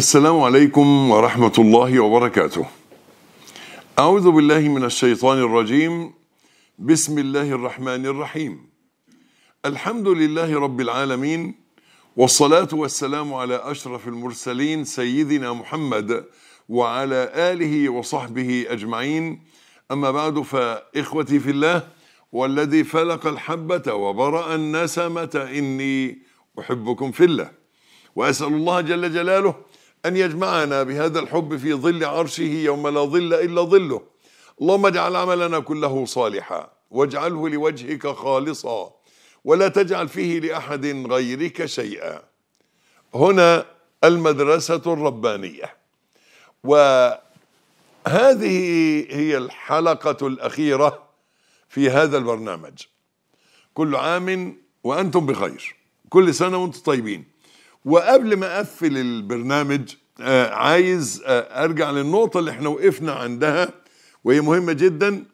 السلام عليكم ورحمة الله وبركاته. أعوذ بالله من الشيطان الرجيم. بسم الله الرحمن الرحيم. الحمد لله رب العالمين والصلاة والسلام على أشرف المرسلين سيدنا محمد وعلى آله وصحبه أجمعين. أما بعد فإخوتي في الله والذي فلق الحبة وبرأ النسمة إني أحبكم في الله. وأسأل الله جل جلاله أن يجمعنا بهذا الحب في ظل عرشه يوم لا ظل إلا ظله اللهم اجعل عملنا كله صالحا واجعله لوجهك خالصا ولا تجعل فيه لأحد غيرك شيئا هنا المدرسة الربانية وهذه هي الحلقة الأخيرة في هذا البرنامج كل عام وأنتم بخير كل سنة وأنتم طيبين وقبل ما اقفل البرنامج آه، عايز آه، ارجع للنقطه اللي احنا وقفنا عندها وهي مهمه جدا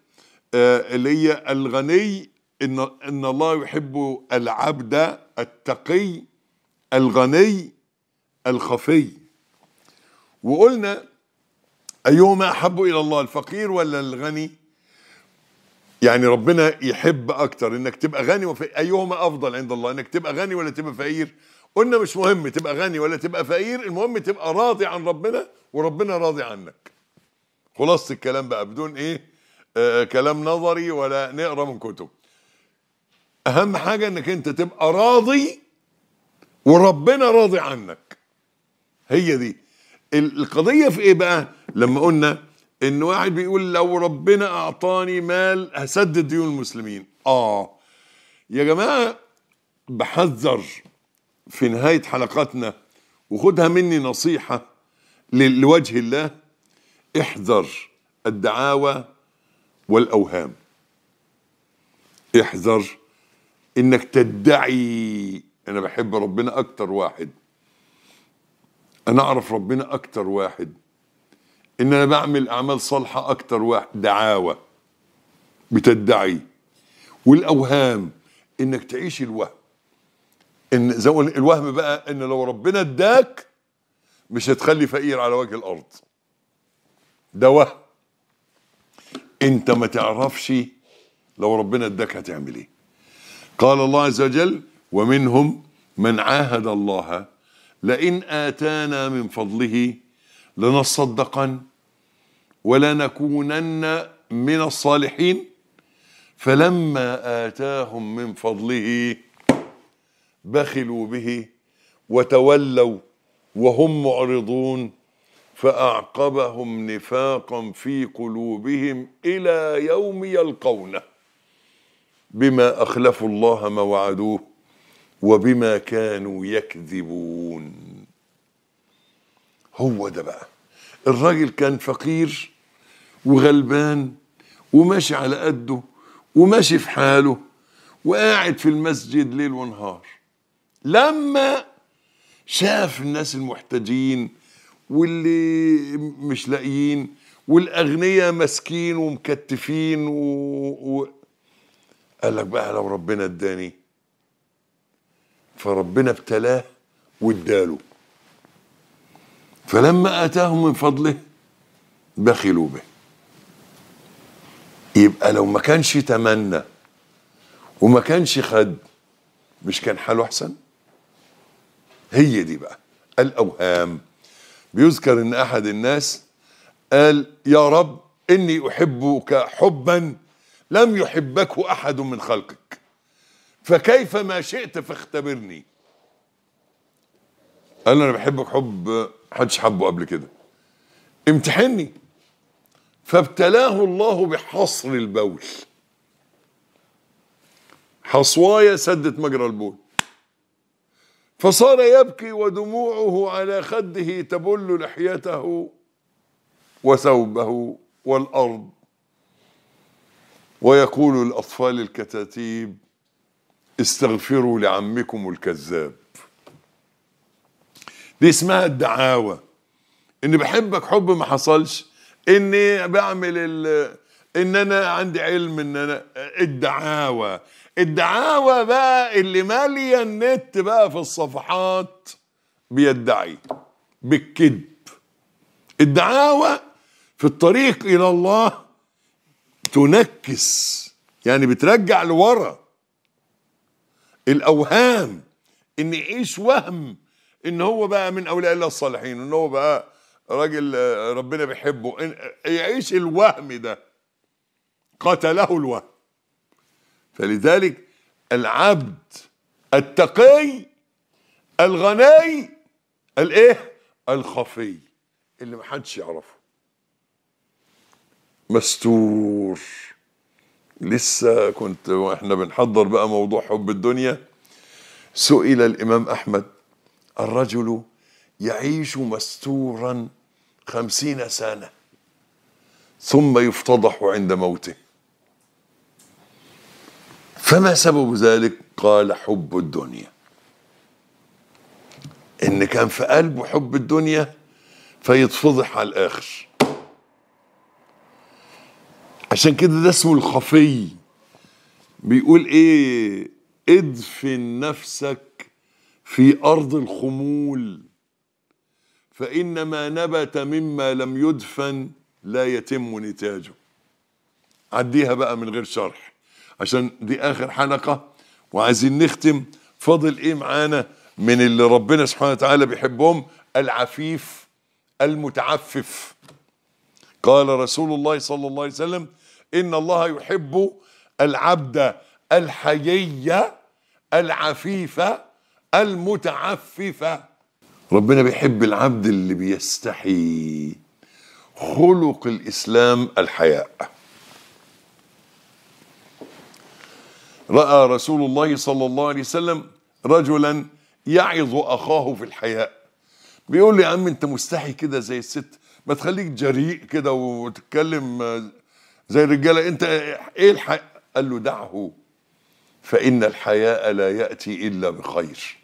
آه، اللي هي الغني ان ان الله يحب العبد التقي الغني الخفي وقلنا ايهما احب الى الله الفقير ولا الغني يعني ربنا يحب اكتر انك تبقى غني وفقير ايهما افضل عند الله انك تبقى غني ولا تبقى فقير قلنا مش مهم تبقى غني ولا تبقى فقير المهم تبقى راضي عن ربنا وربنا راضي عنك خلاصة الكلام بقى بدون ايه آه, آه، كلام نظري ولا نقرا من كتب اهم حاجة انك انت تبقى راضي وربنا راضي عنك هي دي القضية في ايه بقى لما قلنا ان واحد بيقول لو ربنا اعطاني مال هسدد ديون المسلمين اه يا جماعة بحذر في نهاية حلقاتنا وخدها مني نصيحة لوجه الله احذر الدعاوى والأوهام احذر انك تدعي انا بحب ربنا اكتر واحد انا اعرف ربنا اكتر واحد ان انا بعمل اعمال صالحه اكتر واحد دعاوى بتدعي والاوهام انك تعيش الوهم ان زي الوهم بقى ان لو ربنا اداك مش هتخلي فقير على وجه الارض ده وهم انت ما تعرفش لو ربنا اداك هتعمل ايه قال الله عز وجل ومنهم من عاهد الله لئن اتانا من فضله لنصدقن ولنكونن من الصالحين فلما اتاهم من فضله بخلوا به وتولوا وهم معرضون فأعقبهم نفاقا في قلوبهم إلى يوم يلقونه بما أخلفوا الله ما وعدوه وبما كانوا يكذبون هو ده بقى الراجل كان فقير وغلبان وماشي على قده وماشي في حاله وقاعد في المسجد ليل ونهار لما شاف الناس المحتاجين واللي مش لاقيين والاغنياء مسكين ومكتفين و... و... قال لك بقى لو ربنا اداني فربنا ابتلاه واداله فلما اتاهم من فضله بخلوا به يبقى لو ما كانش تمنى وما كانش خد مش كان حاله احسن هي دي بقى الاوهام بيذكر ان احد الناس قال يا رب اني احبك حبا لم يحبك احد من خلقك فكيف ما شئت فاختبرني قال انا بحبك حب حدش حبه قبل كده امتحني فابتلاه الله بحصر البول حصوايا سدت مجرى البول فصار يبكي ودموعه على خده تبل لحيته وثوبه والارض ويقول الاطفال الكتاتيب استغفروا لعمكم الكذاب دي اسمها الدعاوى اني بحبك حب ما حصلش اني بعمل ال... ان انا عندي علم ان انا الدعاوى الدعاوى بقى اللي ماليه النت بقى في الصفحات بيدعي بالكذب الدعاوى في الطريق الى الله تنكس يعني بترجع لورا الاوهام ان يعيش وهم ان هو بقى من اولياء الله الصالحين ان هو بقى راجل ربنا بيحبه يعيش الوهم ده قتله الوهم فلذلك العبد التقي الغني الايه الخفي اللي محدش يعرفه مستور لسه كنت واحنا بنحضر بقى موضوع حب الدنيا سئل الامام احمد الرجل يعيش مستورا خمسين سنه ثم يفتضح عند موته فما سبب ذلك قال حب الدنيا ان كان في قلبه حب الدنيا فيتفضح على الاخر عشان كده ده اسمه الخفي بيقول ايه ادفن نفسك في ارض الخمول فانما نبت مما لم يدفن لا يتم نتاجه عديها بقى من غير شرح عشان دي اخر حلقه وعايزين نختم فاضل ايه معانا من اللي ربنا سبحانه وتعالى بيحبهم العفيف المتعفف قال رسول الله صلى الله عليه وسلم ان الله يحب العبد الحيي العفيف المتعفف ربنا بيحب العبد اللي بيستحي خلق الاسلام الحياء راى رسول الله صلى الله عليه وسلم رجلا يعظ اخاه في الحياء بيقول لي يا عم انت مستحي كده زي الست ما تخليك جريء كده وتتكلم آه، زي الرجاله انت ايه الحق قال له دعه فان الحياء لا ياتي الا بخير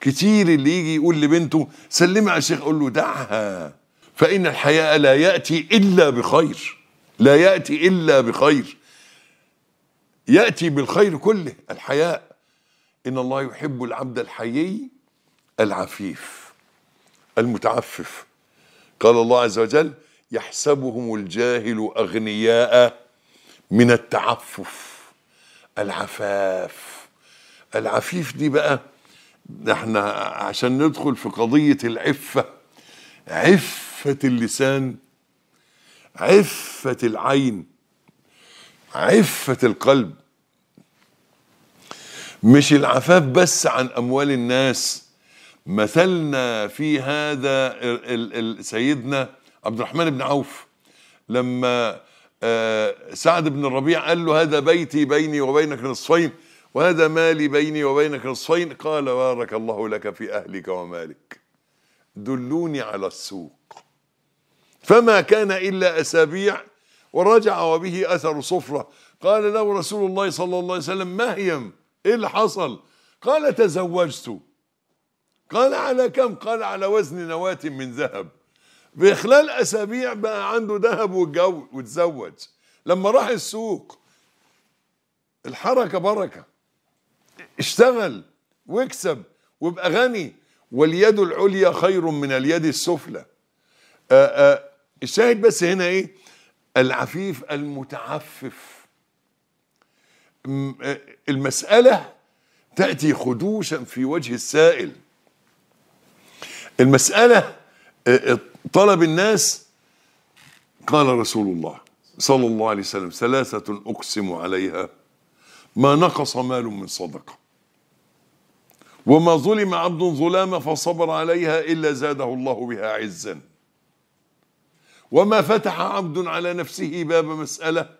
كتير اللي يجي يقول لبنته سلمي على الشيخ اقول له دعها فان الحياء لا ياتي الا بخير لا ياتي الا بخير يأتي بالخير كله الحياء إن الله يحب العبد الحيي العفيف المتعفف قال الله عز وجل يحسبهم الجاهل أغنياء من التعفف العفاف العفيف دي بقى احنا عشان ندخل في قضية العفة عفة اللسان عفة العين عفة القلب مش العفاف بس عن أموال الناس مثلنا في هذا سيدنا عبد الرحمن بن عوف لما آه، سعد بن الربيع قال له هذا بيتي بيني وبينك نصفين وهذا مالي بيني وبينك نصفين قال بارك الله لك في أهلك ومالك دلوني على السوق فما كان إلا أسابيع ورجع وبه أثر صفرة قال له رسول الله صلى الله عليه وسلم ما هي إيه اللي حصل قال تزوجت قال على كم قال على وزن نواة من ذهب في خلال أسابيع بقى عنده ذهب وجو وتزوج لما راح السوق الحركة بركة اشتغل واكسب وابقى غني واليد العليا خير من اليد السفلى الشاهد بس هنا ايه العفيف المتعفف آه، المسألة تأتي خدوشا في وجه السائل المسألة آه، آه، طلب الناس قال رسول الله صلى الله عليه وسلم ثلاثة أقسم عليها ما نقص مال من صدقة وما ظلم عبد ظلام فصبر عليها إلا زاده الله بها عزا وما فتح عبد على نفسه باب مسألة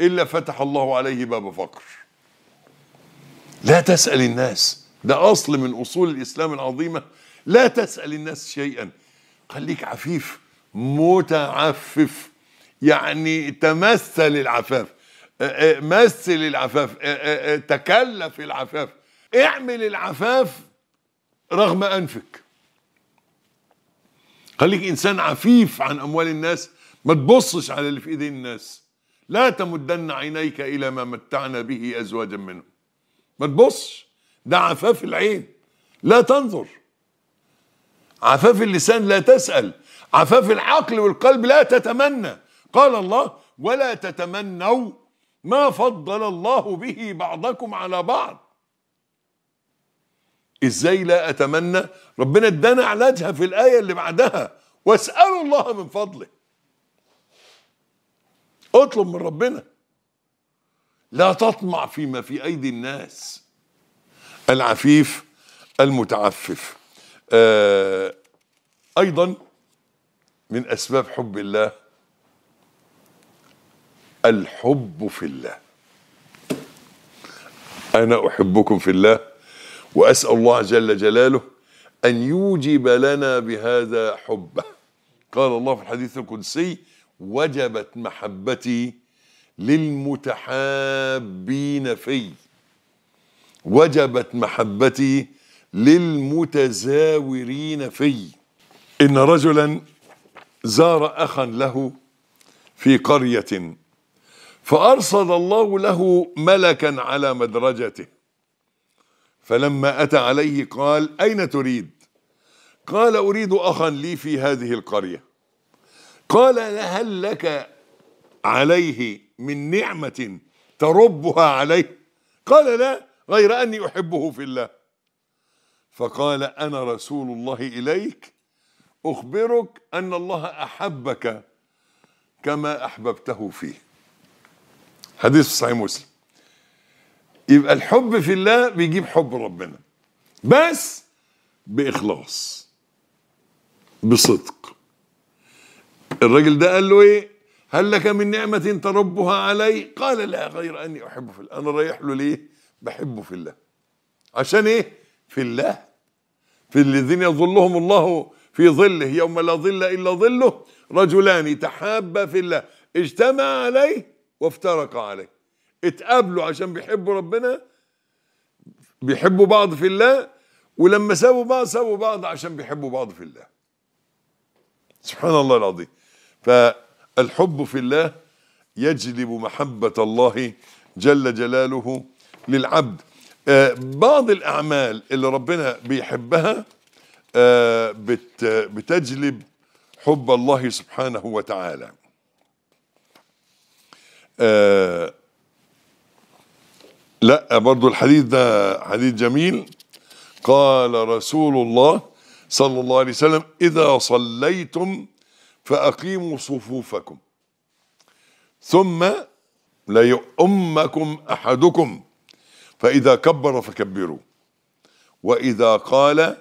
إلا فتح الله عليه باب فقر لا تسأل الناس ده أصل من أصول الإسلام العظيمة لا تسأل الناس شيئا خليك عفيف متعفف يعني تمثل العفاف مثل العفاف تكلف العفاف اعمل العفاف رغم أنفك خليك انسان عفيف عن اموال الناس ما تبصش على اللي في ايدين الناس لا تمدن عينيك الى ما متعنا به ازواجا منهم ما تبصش ده عفاف العين لا تنظر عفاف اللسان لا تسال عفاف العقل والقلب لا تتمنى قال الله ولا تتمنوا ما فضل الله به بعضكم على بعض ازاي لا اتمنى ربنا ادانا علاجها في الايه اللي بعدها واسالوا الله من فضله اطلب من ربنا لا تطمع فيما في ايدي الناس العفيف المتعفف آه ايضا من اسباب حب الله الحب في الله انا احبكم في الله واسال الله جل جلاله ان يوجب لنا بهذا حبه قال الله في الحديث القدسي وجبت محبتي للمتحابين في وجبت محبتي للمتزاورين في ان رجلا زار اخا له في قريه فارصد الله له ملكا على مدرجته فلما أتى عليه قال أين تريد قال أريد أخا لي في هذه القرية قال هل لك عليه من نعمة تربها عليه قال لا غير أني أحبه في الله فقال أنا رسول الله إليك أخبرك أن الله أحبك كما أحببته فيه حديث صحيح مسلم يبقى الحب في الله بيجيب حب ربنا بس باخلاص بصدق الراجل ده قال له ايه هل لك من نعمة تربها علي قال لا غير أني أحبه في الله أنا رايح له ليه بحبه في الله عشان إيه في الله في الذين يظلهم الله في ظله يوم لا ظل إلا ظله رجلان تحابا في الله اجتمع عليه وافترق عليه اتقابلوا عشان بيحبوا ربنا بيحبوا بعض في الله ولما سابوا بعض سابوا بعض عشان بيحبوا بعض في الله سبحان الله العظيم فالحب في الله يجلب محبة الله جل جلاله للعبد آه، بعض الأعمال اللي ربنا بيحبها آه، بتجلب حب الله سبحانه وتعالى آه، لا برضو الحديث ده حديث جميل قال رسول الله صلى الله عليه وسلم إذا صليتم فأقيموا صفوفكم ثم ليؤمكم أحدكم فإذا كبر فكبروا وإذا قال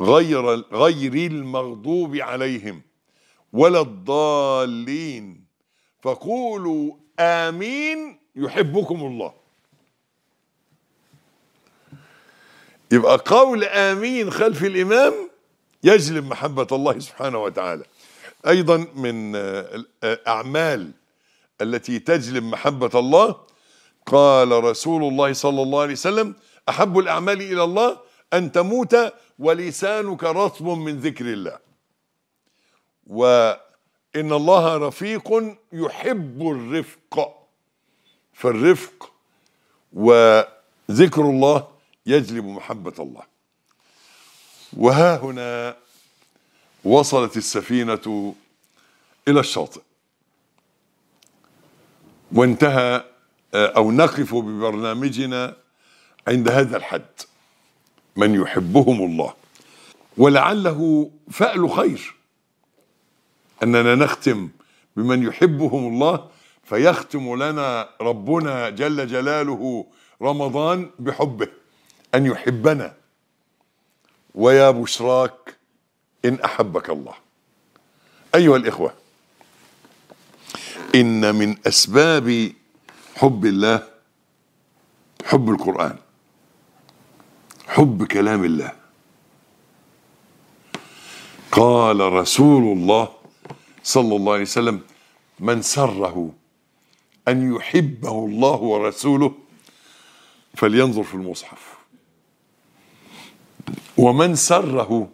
غير غير المغضوب عليهم ولا الضالين فقولوا آمين يحبكم الله يبقى قول آمين خلف الإمام يجلب محبة الله سبحانه وتعالى أيضا من الأعمال آه، آه، التي تجلب محبة الله قال رسول الله صلى الله عليه وسلم أحب الأعمال إلى الله أن تموت ولسانك رطب من ذكر الله وإن الله رفيق يحب الرفق فالرفق وذكر الله يجلب محبة الله وها هنا وصلت السفينة إلى الشاطئ وانتهى آه، أو نقف ببرنامجنا عند هذا الحد من يحبهم الله ولعله فأل خير أننا نختم بمن يحبهم الله فيختم لنا ربنا جل جلاله رمضان بحبه أن يحبنا ويا بشراك إن أحبك الله أيها الإخوة إن من أسباب حب الله حب القرآن حب كلام الله قال رسول الله صلى الله عليه وسلم من سره أن يحبه الله ورسوله فلينظر في المصحف ومن سره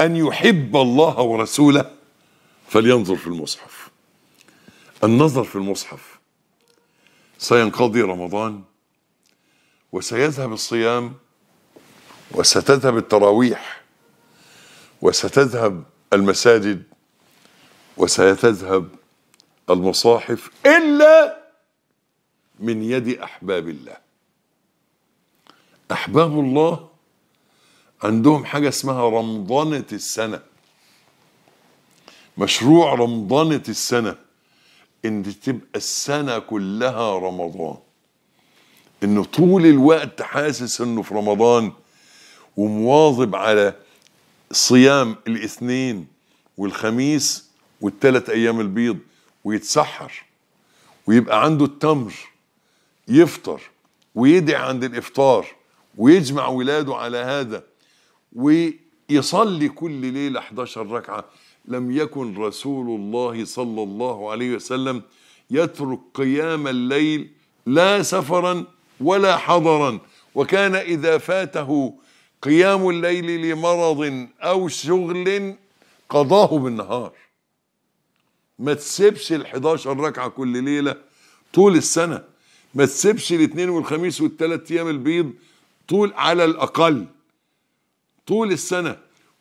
أن يحب الله ورسوله فلينظر في المصحف النظر في المصحف سينقضي رمضان وسيذهب الصيام وستذهب التراويح وستذهب المساجد وسيتذهب المصاحف إلا من يد أحباب الله أحباب الله عندهم حاجة اسمها رمضانة السنة مشروع رمضانة السنة إن تبقى السنة كلها رمضان إنه طول الوقت حاسس إنه في رمضان ومواظب على صيام الاثنين والخميس والثلاث أيام البيض ويتسحر ويبقى عنده التمر يفطر ويدعي عند الإفطار ويجمع ولاده على هذا ويصلي كل ليله 11 ركعه لم يكن رسول الله صلى الله عليه وسلم يترك قيام الليل لا سفرا ولا حضرا وكان اذا فاته قيام الليل لمرض او شغل قضاه بالنهار ما تسيبش ال 11 ركعه كل ليله طول السنه ما تسيبش الاثنين والخميس والثلاث ايام البيض طول على الأقل طول السنة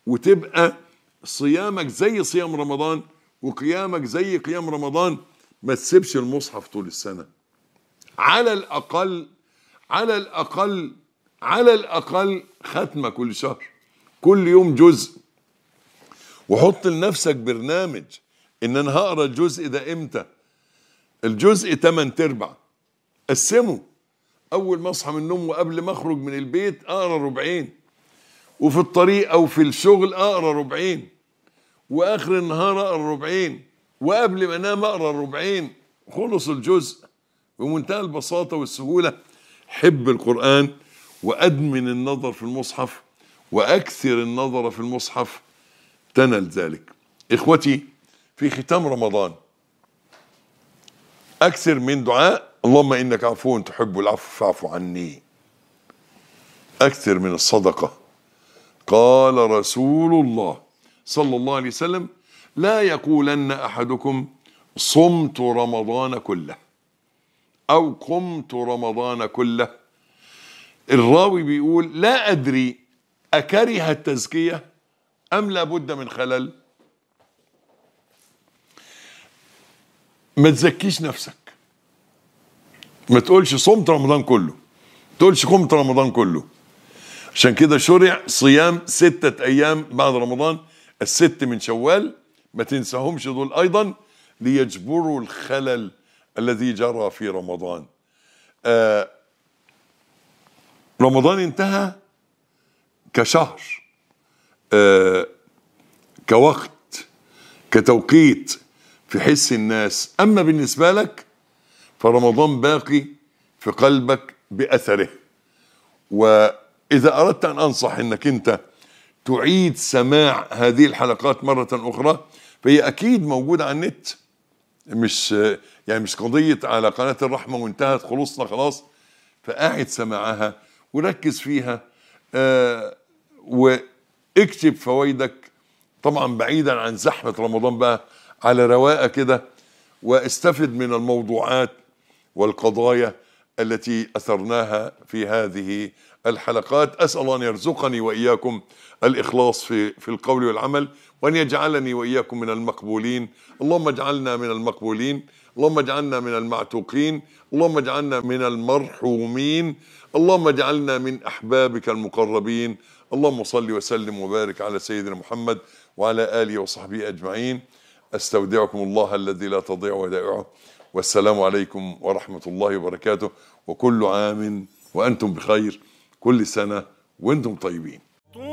وتبقى صيامك زي صيام رمضان وقيامك زي قيام رمضان ما تسيبش المصحف طول السنة على الأقل على الأقل على الأقل ختمة كل شهر كل يوم جزء وحط لنفسك برنامج ان انا هقرا الجزء ده امتى الجزء 8 تربع قسمه اول ما اصحى من النوم وقبل ما اخرج من البيت اقرا ربعين وفي الطريق او في الشغل اقرا ربعين واخر النهار اقرا ربعين وقبل ما انام اقرا ربعين خلص الجزء بمنتهى البساطه والسهوله حب القران وادمن النظر في المصحف واكثر النظر في المصحف تنل ذلك اخوتي في ختام رمضان اكثر من دعاء اللهم انك عفو تحب العفو فاعف عني اكثر من الصدقه قال رسول الله صلى الله عليه وسلم لا يقولن احدكم صمت رمضان كله او قمت رمضان كله الراوي بيقول لا ادري اكره التزكيه ام لابد من خلل ما تزكيش نفسك ما تقولش صمت رمضان كله ما تقولش قمت رمضان كله عشان كده شرع صيام ستة أيام بعد رمضان الست من شوال ما تنساهمش دول أيضا ليجبروا الخلل الذي جرى في رمضان آه رمضان انتهى كشهر آه كوقت كتوقيت في حس الناس أما بالنسبة لك فرمضان باقي في قلبك بأثره وإذا أردت أن أنصح أنك أنت تعيد سماع هذه الحلقات مرة أخرى فهي أكيد موجودة على النت مش يعني مش قضية على قناة الرحمة وانتهت خلصنا خلاص فقاعد سماعها وركز فيها آه واكتب فوائدك طبعا بعيدا عن زحمة رمضان بقى على رواقة كده واستفد من الموضوعات والقضايا التي اثرناها في هذه الحلقات اسال ان يرزقني واياكم الاخلاص في في القول والعمل وان يجعلني واياكم من المقبولين اللهم اجعلنا من المقبولين اللهم اجعلنا من المعتوقين اللهم اجعلنا من المرحومين اللهم اجعلنا من احبابك المقربين اللهم صل وسلم وبارك على سيدنا محمد وعلى اله وصحبه اجمعين استودعكم الله الذي لا تضيع ودائعه والسلام عليكم ورحمة الله وبركاته وكل عام وأنتم بخير كل سنة وأنتم طيبين